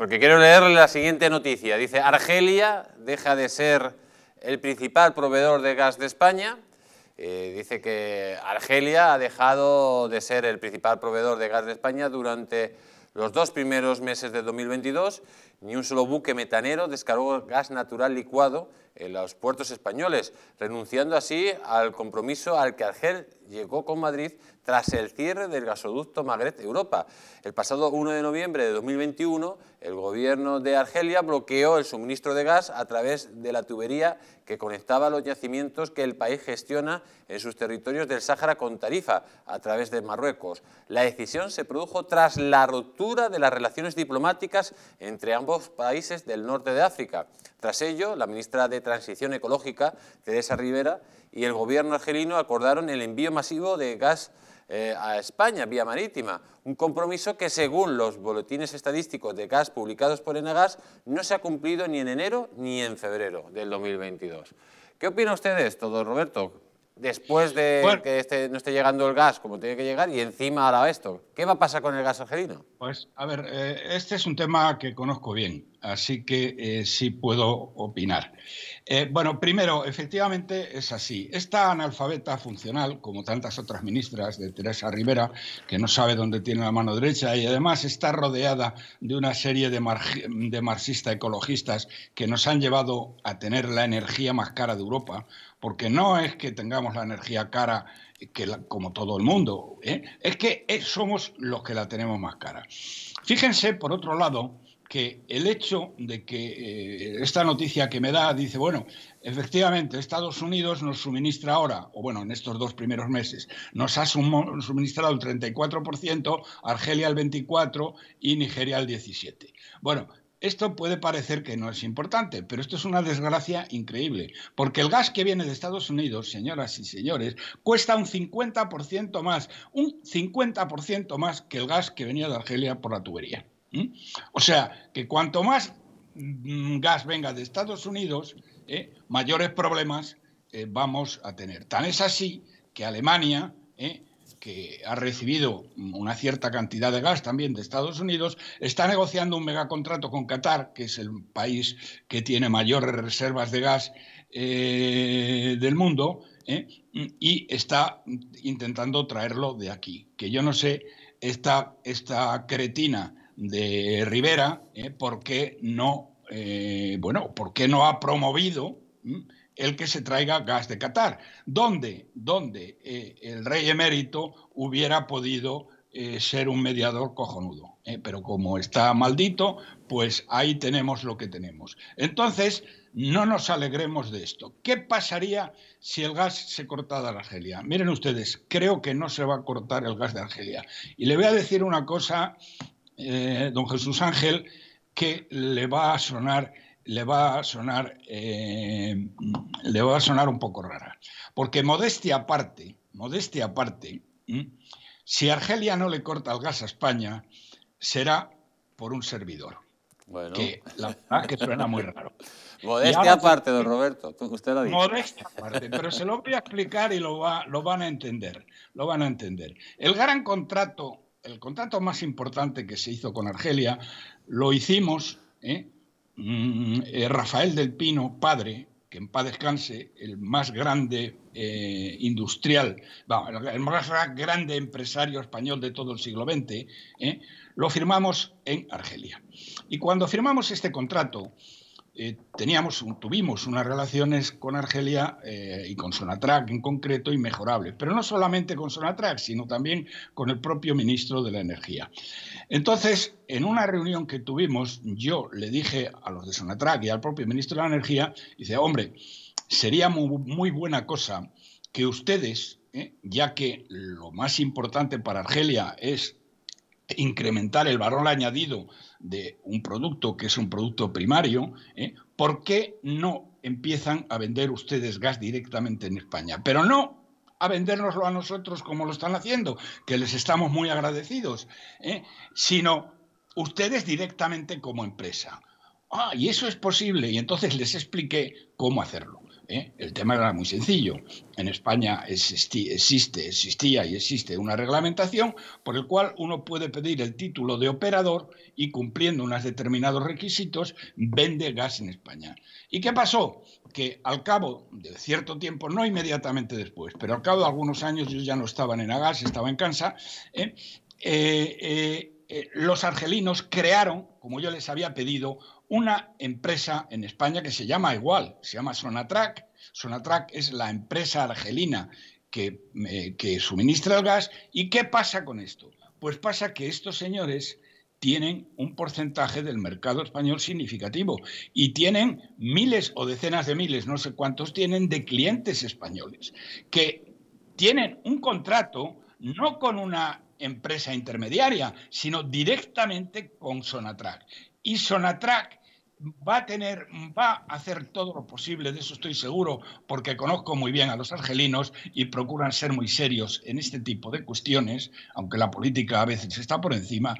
Porque quiero leerle la siguiente noticia. Dice, Argelia deja de ser el principal proveedor de gas de España. Eh, dice que Argelia ha dejado de ser el principal proveedor de gas de España durante los dos primeros meses de 2022. Ni un solo buque metanero descargó gas natural licuado en los puertos españoles, renunciando así al compromiso al que Argel llegó con Madrid tras el cierre del gasoducto Magreb-Europa. El pasado 1 de noviembre de 2021, el gobierno de Argelia bloqueó el suministro de gas a través de la tubería que conectaba los yacimientos que el país gestiona en sus territorios del Sáhara con Tarifa, a través de Marruecos. La decisión se produjo tras la ruptura de las relaciones diplomáticas entre ambos países del norte de África. Tras ello, la ministra de Transición Ecológica, Teresa Rivera, y el gobierno argelino acordaron el envío masivo de gas eh, a España vía marítima, un compromiso que según los boletines estadísticos de gas publicados por Enagas no se ha cumplido ni en enero ni en febrero del 2022. ¿Qué opina ustedes, todo Roberto? Después de que no esté llegando el gas como tiene que llegar y encima ahora esto, ¿qué va a pasar con el gas argelino? Pues a ver, eh, este es un tema que conozco bien así que eh, sí puedo opinar. Eh, bueno, primero, efectivamente es así. Esta analfabeta funcional, como tantas otras ministras de Teresa Rivera, que no sabe dónde tiene la mano derecha y además está rodeada de una serie de, marxistas ecologistas que nos han llevado a tener la energía más cara de Europa, porque no es que tengamos la energía cara eh, que como todo el mundo, es que somos los que la tenemos más cara. Fíjense, por otro lado, que el hecho de que eh, esta noticia que me da dice, bueno, efectivamente Estados Unidos nos suministra ahora, o bueno, en estos dos primeros meses, nos ha suministrado el 34%, Argelia el 24% y Nigeria el 17%. Bueno, esto puede parecer que no es importante, pero esto es una desgracia increíble, porque el gas que viene de Estados Unidos, señoras y señores, cuesta un 50% más, un 50% más que el gas que venía de Argelia por la tubería. ¿eh? O sea, que cuanto más mm, gas venga de Estados Unidos, ¿eh? mayores problemas eh, vamos a tener. Tan es así que Alemania, que ha recibido una cierta cantidad de gas también de Estados Unidos, está negociando un megacontrato con Qatar, que es el país que tiene mayores reservas de gas del mundo, y está intentando traerlo de aquí. Que yo no sé, esta cretina de Rivera, ¿eh? porque no, eh, bueno, no ha promovido el que se traiga gas de Qatar, ...¿dónde? ¿dónde? Eh, el rey emérito hubiera podido ser un mediador cojonudo. pero como está maldito, pues ahí tenemos lo que tenemos. Entonces, no nos alegremos de esto. ¿Qué pasaría si el gas se cortara la Argelia? Miren ustedes, creo que no se va a cortar el gas de Argelia. Y le voy a decir una cosa eh, don Jesús Ángel, que le va a sonar le va a sonar eh, le va a sonar un poco rara porque modestia aparte modestia aparte si Argelia no le corta el gas a España será por un servidor bueno. que la suena muy raro modestia aparte don Roberto modestia aparte pero se lo voy a explicar y lo van a entender lo van a entender el gran contrato el contrato más importante que se hizo con Argelia lo hicimos ¿eh? Mm, eh, Rafael del Pino, padre, que en paz descanse, el más grande eh, industrial, el más grande empresario español de todo el siglo XX, lo firmamos en Argelia. Y cuando firmamos este contrato, eh, teníamos, tuvimos unas relaciones con Argelia eh, y con Sonatrac en concreto inmejorables, pero no solamente con Sonatrac, sino también con el propio ministro de la Energía. Entonces, en una reunión que tuvimos, yo le dije a los de Sonatrac y al propio ministro de la Energía, dice, hombre, sería muy, buena cosa que ustedes, eh, ya que lo más importante para Argelia es incrementar el valor añadido de un producto que es un producto primario, ¿eh? ¿por qué no empiezan a vender ustedes gas directamente en España? Pero no a vendérnoslo a nosotros como lo están haciendo, que les estamos muy agradecidos, ¿eh? sino ustedes directamente como empresa. Ah, y eso es posible. Y entonces les expliqué cómo hacerlo. ¿eh? El tema era muy sencillo. En España existe, existía y existe una reglamentación por el cual uno puede pedir el título de operador y cumpliendo unos determinados requisitos vende gas en España. ¿Y qué pasó? Que al cabo de cierto tiempo, no inmediatamente después, pero al cabo de algunos años ellos ya no estaban en Agas, estaba en Cansa, ¿eh? Eh, los argelinos crearon, como yo les había pedido, una empresa en España que se llama igual, se llama Sonatrack. Sonatrack es la empresa argelina que, eh, que suministra el gas. ¿Y qué pasa con esto? Pues pasa que estos señores tienen un porcentaje del mercado español significativo y tienen miles o decenas de miles, no sé cuántos tienen, de clientes españoles que tienen un contrato no con una empresa intermediaria, sino directamente con Sonatrack. Y Sonatrack va a tener, va a hacer todo lo posible, de eso estoy seguro, porque conozco muy bien a los argelinos y procuran ser muy serios en este tipo de cuestiones, aunque la política a veces está por encima.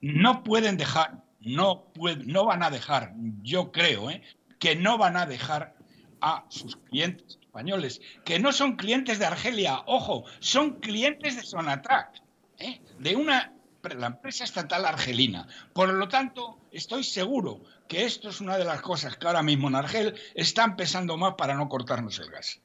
No pueden dejar, no, no van a dejar, yo creo, ¿eh? que no van a dejar a sus clientes españoles, que no son clientes de Argelia, ojo, son clientes de Sonatrac, ¿eh? de una la empresa estatal argelina. Por lo tanto, estoy seguro que esto es una de las cosas que ahora mismo en Argel están pesando más para no cortarnos el gas.